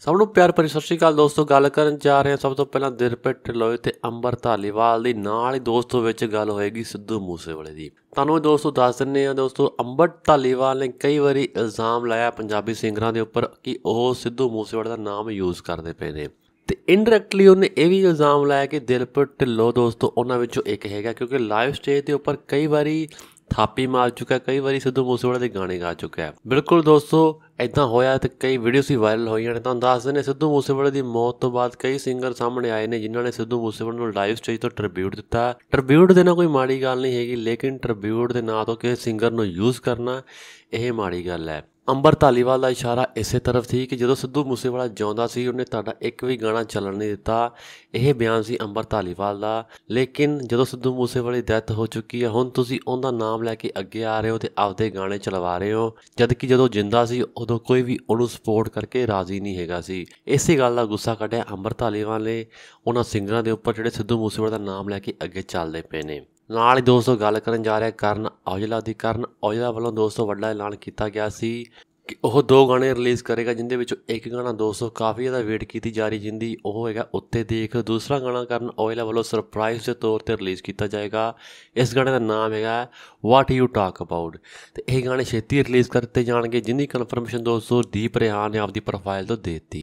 ਸਭ ਨੂੰ ਪਿਆਰ ਭਰੀ ਸਤਿ ਸ਼੍ਰੀ ਅਕਾਲ ਦੋਸਤੋ ਗੱਲ ਕਰਨ ਜਾ ਰਹੇ ਹਾਂ ਸਭ ਤੋਂ ਪਹਿਲਾਂ ਦਿਲਪਿੱਟ ਲੋਏ ਤੇ ਅੰਬਰ ਧਾਲੀਵਾਲ ਦੀ ਨਾਲ ਹੀ ਦੋਸਤੋ ਵਿੱਚ ਗੱਲ ਹੋਏਗੀ ਸਿੱਧੂ ਮੂਸੇਵਾਲੇ ਦੀ ਤੁਹਾਨੂੰ ਦੋਸਤੋ ਦੱਸ ਦਿੰਨੇ ਆ ਦੋਸਤੋ ਅੰਬਰ ਧਾਲੀਵਾਲ ਨੇ ਕਈ ਵਾਰੀ ਇਲਜ਼ਾਮ ਲਾਇਆ ਪੰਜਾਬੀ ਸਿੰਗਰਾਂ ਦੇ ਉੱਪਰ ਕਿ ਉਹ ਸਿੱਧੂ ਮੂਸੇਵਾਲੇ ਦਾ ਨਾਮ ਯੂਜ਼ ਕਰਦੇ ਪਏ ਨੇ ਤੇ ਇਨਡਾਇਰੈਕਟਲੀ ਉਹਨੇ ਇਹ ਵੀ ਇਲਜ਼ਾਮ ਲਾਇਆ ਕਿ ਦਿਲਪੁਰ ਢਿੱਲੋ ਦੋਸਤੋ ਉਹਨਾਂ ਵਿੱਚੋਂ ਇੱਕ ਹੈਗਾ ਕਿਉਂਕਿ ਲਾਈਵ ਸਟੇਜ ਦੇ ਉੱਪਰ ਕਈ ਵਾਰੀ ਥਾਪੀ ਮਾਰ ਚੁੱਕਾ ਕਈ ਵਾਰੀ ਸਿੱਧੂ ਮੂਸੇਵਾਲੇ ਦੇ ਗਾਣੇ ਗਾ ਚੁੱਕਾ ਹੈ ਬਿਲਕੁਲ ਦੋਸਤੋ ਇਦਾਂ ਹੋਇਆ ਤੇ ਕਈ ਵੀਡੀਓਸ ਹੀ ਵਾਇਰਲ ਹੋਈਆਂ ਨੇ ਤੁਹਾਨੂੰ ਦੱਸਦੇ ਨੇ ਸਿੱਧੂ ਮੂਸੇਵਾਲੇ ਦੀ ਮੌਤ ਤੋਂ ਬਾਅਦ ਕਈ ਸਿੰਗਰ ਸਾਹਮਣੇ ਆਏ ਨੇ ਜਿਨ੍ਹਾਂ ਨੇ ਸਿੱਧੂ ਮੂਸੇਵਾਲੇ ਨੂੰ ਲਾਈਵ ਸਟੇਜ ਤੋਂ ਟ੍ਰਿਬਿਊਟ ਦਿੱਤਾ ਟ੍ਰਿਬਿਊਟ ਦੇਣਾ ਕੋਈ ਮਾੜੀ ਗੱਲ ਨਹੀਂ ਹੈਗੀ ਲੇਕਿਨ ਟ੍ਰਿਬਿਊਟ ਦੇ ਨਾਂ ਤੋਂ ਕਿਸੇ ਸਿੰਗਰ ਨੂੰ ਯੂਜ਼ ਕਰਨਾ ਇਹ ਮਾੜੀ ਗੱਲ ਹੈ ਅੰਬਰ ਧਾਲੀਵਾਲ ਦਾ ਇਸ਼ਾਰਾ ਇਸੇ ਤਰਫ ਸੀ ਕਿ ਜਦੋਂ ਸਿੱਧੂ ਮੂਸੇਵਾਲਾ ਜਿਉਂਦਾ ਸੀ ਉਹਨੇ ਤੁਹਾਡਾ ਇੱਕ ਵੀ ਗਾਣਾ ਚੱਲਣ ਨਹੀਂ ਦਿੱਤਾ ਇਹ ਬਿਆਨ ਸੀ ਅੰਬਰ ਧਾਲੀਵਾਲ ਦਾ ਲੇਕਿਨ ਜਦੋਂ ਸਿੱਧੂ ਮੂਸੇਵਾਲੇ ਦੀ ਡੈਥ ਹੋ ਚੁੱਕੀ ਹੈ ਹੁਣ ਤੁਸੀਂ ਉਹਦਾ ਨਾਮ ਲੈ ਕੇ ਅੱਗੇ ਆ ਰਹੇ ਹੋ ਤੇ ਆਪਦੇ ਗਾਣੇ ਚਲਵਾ ਰਹੇ ਹੋ ਜਦ ਕਿ ਜਦੋਂ ਜਿੰਦਾ ਸੀ ਉਦੋਂ ਕੋਈ ਵੀ ਉਹਨੂੰ ਸਪੋਰਟ ਕਰਕੇ ਰਾਜ਼ੀ ਨਹੀਂ ਹੈਗਾ ਸੀ ਇਸੇ ਗੱਲ ਦਾ ਗੁੱਸਾ ਕੱਢਿਆ ਅੰਬਰ ਧਾਲੀਵਾਲ ਨੇ ਉਹਨਾਂ ਸਿੰਗਰਾਂ ਦੇ ਉੱਪਰ ਜਿਹੜੇ ਸਿੱਧੂ ਮੂਸੇਵਾਲੇ ਦਾ ਨਾਮ ਲੈ ਕੇ ਅੱਗੇ ਚੱਲਦੇ ਪਏ ਨੇ ਨਾਲ ਹੀ ਦੋਸਤੋ ਗੱਲ ਕਰਨ ਜਾ ਰਿਹਾ ਕਰਨ ਔਜਲਾ ਦੀ ਕਰਨ ਔਜਲਾ ਵੱਲੋਂ ਦੋਸਤੋ ਵੱਡਾ ਐਲਾਨ ਕੀਤਾ ਗਿਆ ਸੀ ਕਿ ਉਹ ਦੋ ਗਾਣੇ ਰਿਲੀਜ਼ ਕਰੇਗਾ ਜਿੰਦੇ ਵਿੱਚੋਂ ਇੱਕ ਗਾਣਾ ਦੋਸਤੋ ਕਾਫੀ ਜ਼ਿਆਦਾ ਵੇਟ ਕੀਤੀ ਜਾ ਰਹੀ ਜਿੰਦੀ ਉਹ ਹੈਗਾ ਉੱਤੇ ਦੇਖ ਦੂਸਰਾ ਗਾਣਾ ਕਰਨ ਔਇਲਾ ਵੱਲੋਂ ਸਰਪ੍ਰਾਈਜ਼ ਦੇ ਤੌਰ ਤੇ ਰਿਲੀਜ਼ ਕੀਤਾ ਜਾਏਗਾ ਇਸ ਗਾਣੇ ਦਾ ਨਾਮ ਹੈਗਾ ਵਾਟ ਯੂ ਟਾਕ ਅਬਾਊਟ ਤੇ ਇਹ ਗਾਣੇ ਛੇਤੀ ਰਿਲੀਜ਼ ਕਰਤੇ ਜਾਣਗੇ ਜਿੰਦੀ ਕਨਫਰਮੇਸ਼ਨ ਦੋਸਤੋ ਦੀਪ ਰਿਹਾਨ ਨੇ ਆਪਦੀ ਪ੍ਰੋਫਾਈਲ ਤੋਂ ਦੇ ਦਿੱਤੀ